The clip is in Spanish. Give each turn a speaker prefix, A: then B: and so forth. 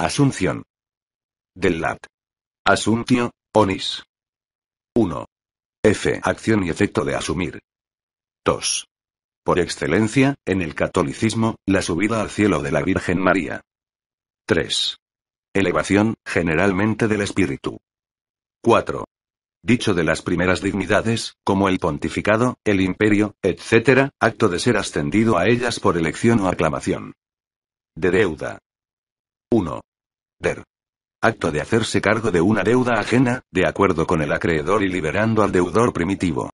A: Asunción. Del lat. Asuntio, onis. 1. F. Acción y efecto de asumir. 2. Por excelencia, en el catolicismo, la subida al cielo de la Virgen María. 3. Elevación, generalmente del espíritu. 4. Dicho de las primeras dignidades, como el pontificado, el imperio, etc., acto de ser ascendido a ellas por elección o aclamación. De deuda. 1. Acto de hacerse cargo de una deuda ajena, de acuerdo con el acreedor y
B: liberando al deudor primitivo.